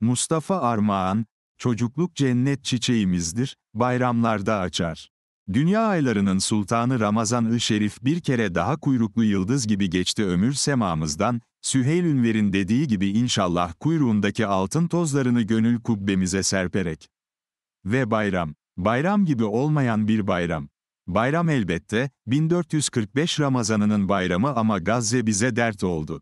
Mustafa Armağan, çocukluk cennet çiçeğimizdir, bayramlarda açar. Dünya aylarının sultanı Ramazan-ı Şerif bir kere daha kuyruklu yıldız gibi geçti ömür semamızdan, Süheyl Ünver'in dediği gibi inşallah kuyruğundaki altın tozlarını gönül kubbemize serperek. Ve bayram, bayram gibi olmayan bir bayram. Bayram elbette, 1445 Ramazan'ının bayramı ama Gazze bize dert oldu.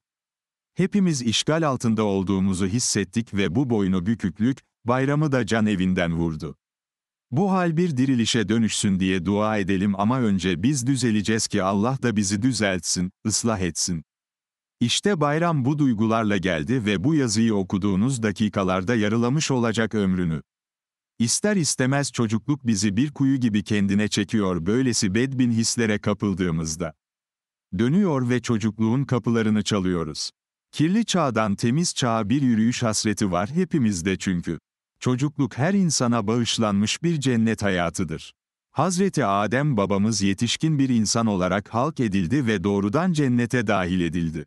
Hepimiz işgal altında olduğumuzu hissettik ve bu boynu büküklük, bayramı da can evinden vurdu. Bu hal bir dirilişe dönüşsün diye dua edelim ama önce biz düzeleceğiz ki Allah da bizi düzeltsin, ıslah etsin. İşte bayram bu duygularla geldi ve bu yazıyı okuduğunuz dakikalarda yarılamış olacak ömrünü. İster istemez çocukluk bizi bir kuyu gibi kendine çekiyor böylesi bedbin hislere kapıldığımızda. Dönüyor ve çocukluğun kapılarını çalıyoruz. Kirli çağdan temiz çağa bir yürüyüş hasreti var hepimizde çünkü. Çocukluk her insana bağışlanmış bir cennet hayatıdır. Hazreti Adem babamız yetişkin bir insan olarak halk edildi ve doğrudan cennete dahil edildi.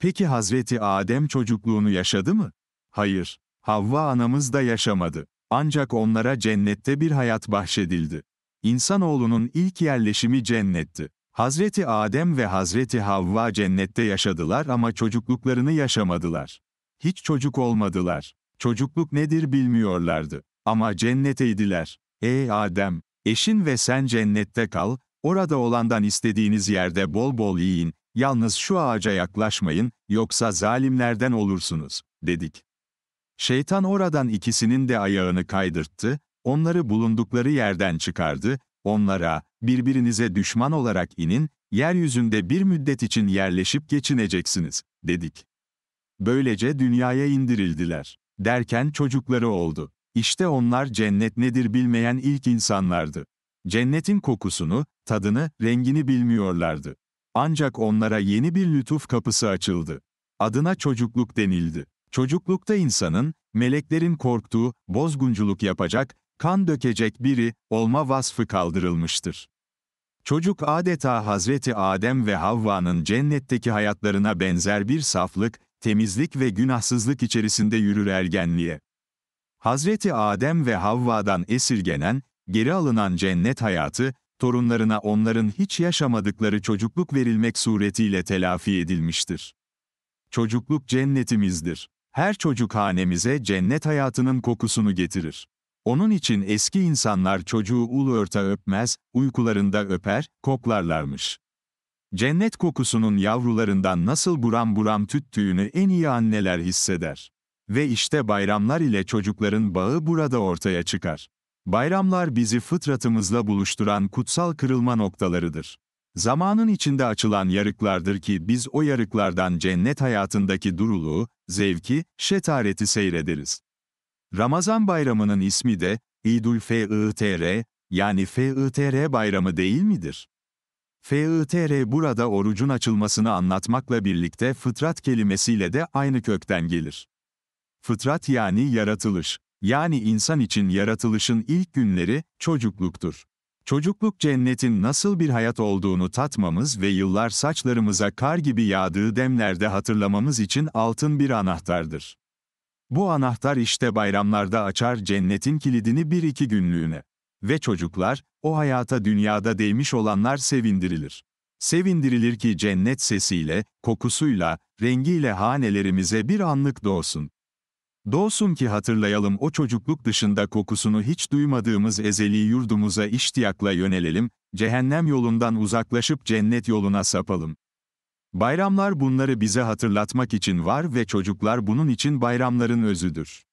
Peki Hazreti Adem çocukluğunu yaşadı mı? Hayır. Havva anamız da yaşamadı. Ancak onlara cennette bir hayat bahşedildi. İnsanoğlunun ilk yerleşimi cennetti. Hazreti Adem ve Hazreti Havva cennette yaşadılar ama çocukluklarını yaşamadılar. Hiç çocuk olmadılar. Çocukluk nedir bilmiyorlardı. Ama cenneteydiler. Ey Adem, eşin ve sen cennette kal, orada olandan istediğiniz yerde bol bol yiyin, yalnız şu ağaca yaklaşmayın, yoksa zalimlerden olursunuz, dedik. Şeytan oradan ikisinin de ayağını kaydırttı, onları bulundukları yerden çıkardı, Onlara, birbirinize düşman olarak inin, yeryüzünde bir müddet için yerleşip geçineceksiniz, dedik. Böylece dünyaya indirildiler. Derken çocukları oldu. İşte onlar cennet nedir bilmeyen ilk insanlardı. Cennetin kokusunu, tadını, rengini bilmiyorlardı. Ancak onlara yeni bir lütuf kapısı açıldı. Adına çocukluk denildi. Çocuklukta insanın, meleklerin korktuğu, bozgunculuk yapacak, kan dökecek biri olma vasfı kaldırılmıştır. Çocuk adeta Hazreti Adem ve Havva'nın cennetteki hayatlarına benzer bir saflık, temizlik ve günahsızlık içerisinde yürür ergenliğe. Hazreti Adem ve Havva'dan esirgenen, geri alınan cennet hayatı, torunlarına onların hiç yaşamadıkları çocukluk verilmek suretiyle telafi edilmiştir. Çocukluk cennetimizdir. Her çocuk hanemize cennet hayatının kokusunu getirir. Onun için eski insanlar çocuğu ulu örta öpmez, uykularında öper, koklarlarmış. Cennet kokusunun yavrularından nasıl buram buram tüttüğünü en iyi anneler hisseder. Ve işte bayramlar ile çocukların bağı burada ortaya çıkar. Bayramlar bizi fıtratımızla buluşturan kutsal kırılma noktalarıdır. Zamanın içinde açılan yarıklardır ki biz o yarıklardan cennet hayatındaki duruluğu, zevki, şetareti seyrederiz. Ramazan bayramının ismi de İdul Fitr yani Fitr bayramı değil midir? Fitr burada orucun açılmasını anlatmakla birlikte fıtrat kelimesiyle de aynı kökten gelir. Fıtrat yani yaratılış, yani insan için yaratılışın ilk günleri çocukluktur. Çocukluk cennetin nasıl bir hayat olduğunu tatmamız ve yıllar saçlarımıza kar gibi yağdığı demlerde hatırlamamız için altın bir anahtardır. Bu anahtar işte bayramlarda açar cennetin kilidini bir iki günlüğüne. Ve çocuklar, o hayata dünyada değmiş olanlar sevindirilir. Sevindirilir ki cennet sesiyle, kokusuyla, rengiyle hanelerimize bir anlık doğsun. Doğsun ki hatırlayalım o çocukluk dışında kokusunu hiç duymadığımız ezeli yurdumuza iştiyakla yönelelim, cehennem yolundan uzaklaşıp cennet yoluna sapalım. Bayramlar bunları bize hatırlatmak için var ve çocuklar bunun için bayramların özüdür.